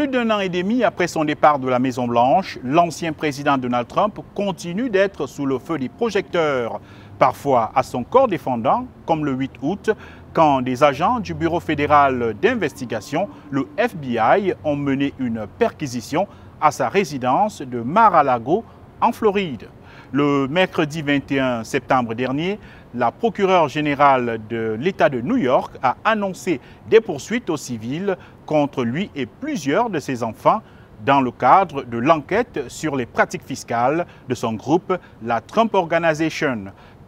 Plus d'un an et demi après son départ de la Maison-Blanche, l'ancien président Donald Trump continue d'être sous le feu des projecteurs, parfois à son corps défendant, comme le 8 août, quand des agents du Bureau fédéral d'investigation, le FBI, ont mené une perquisition à sa résidence de Mar-a-Lago, en Floride. Le mercredi 21 septembre dernier, la procureure générale de l'État de New York a annoncé des poursuites aux civils contre lui et plusieurs de ses enfants dans le cadre de l'enquête sur les pratiques fiscales de son groupe, la Trump Organization,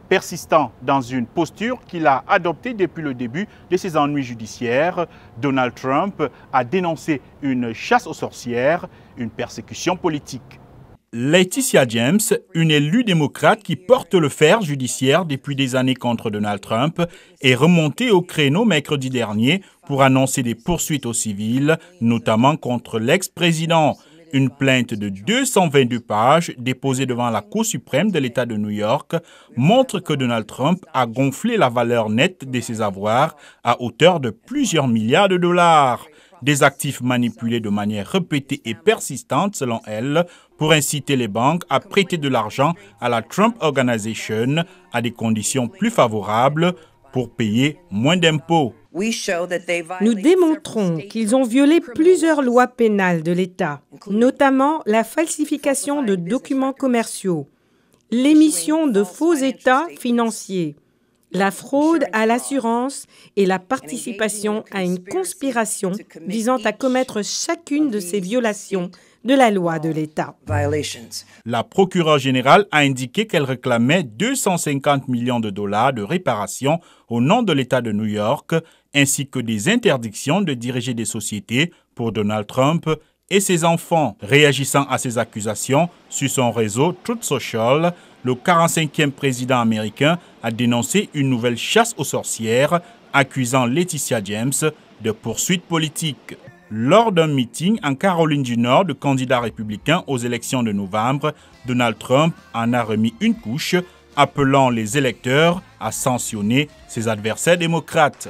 persistant dans une posture qu'il a adoptée depuis le début de ses ennuis judiciaires. Donald Trump a dénoncé une chasse aux sorcières, une persécution politique. Laetitia James, une élue démocrate qui porte le fer judiciaire depuis des années contre Donald Trump, est remontée au créneau mercredi dernier pour annoncer des poursuites au civils, notamment contre l'ex-président. Une plainte de 222 pages déposée devant la Cour suprême de l'État de New York montre que Donald Trump a gonflé la valeur nette de ses avoirs à hauteur de plusieurs milliards de dollars. Des actifs manipulés de manière répétée et persistante, selon elle, pour inciter les banques à prêter de l'argent à la Trump Organization à des conditions plus favorables pour payer moins d'impôts. Nous démontrons qu'ils ont violé plusieurs lois pénales de l'État, notamment la falsification de documents commerciaux, l'émission de faux états financiers, la fraude à l'assurance et la participation à une conspiration visant à commettre chacune de ces violations de la loi de l'État. La procureure générale a indiqué qu'elle réclamait 250 millions de dollars de réparation au nom de l'État de New York, ainsi que des interdictions de diriger des sociétés pour Donald Trump et ses enfants. Réagissant à ces accusations sur son réseau Truth Social, le 45e président américain a dénoncé une nouvelle chasse aux sorcières, accusant Laetitia James de poursuites politiques. Lors d'un meeting en Caroline du Nord de candidats républicains aux élections de novembre, Donald Trump en a remis une couche, appelant les électeurs à sanctionner ses adversaires démocrates.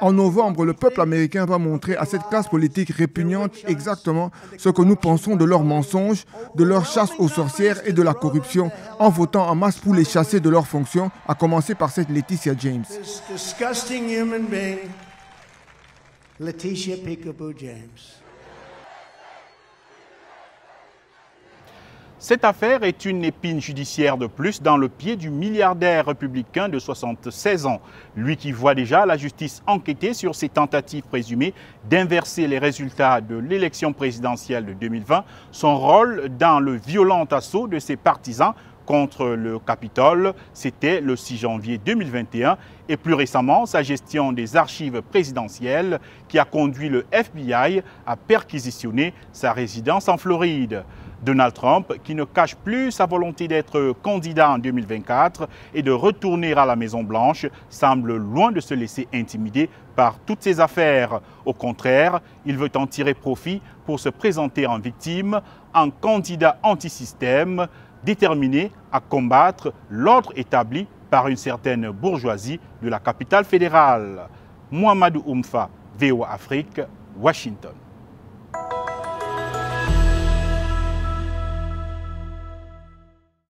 En novembre, le peuple américain va montrer à cette classe politique répugnante exactement ce que nous pensons de leurs mensonges, de leur chasse aux sorcières et de la corruption en votant en masse pour les chasser de leurs fonctions, à commencer par cette Laetitia James. Cette affaire est une épine judiciaire de plus dans le pied du milliardaire républicain de 76 ans, lui qui voit déjà la justice enquêter sur ses tentatives présumées d'inverser les résultats de l'élection présidentielle de 2020, son rôle dans le violent assaut de ses partisans contre le Capitole, c'était le 6 janvier 2021, et plus récemment sa gestion des archives présidentielles qui a conduit le FBI à perquisitionner sa résidence en Floride. Donald Trump, qui ne cache plus sa volonté d'être candidat en 2024 et de retourner à la Maison-Blanche, semble loin de se laisser intimider par toutes ces affaires. Au contraire, il veut en tirer profit pour se présenter en victime, en candidat anti-système, déterminé à combattre l'ordre établi par une certaine bourgeoisie de la capitale fédérale. Mohamed Oumfa, VO Afrique, Washington.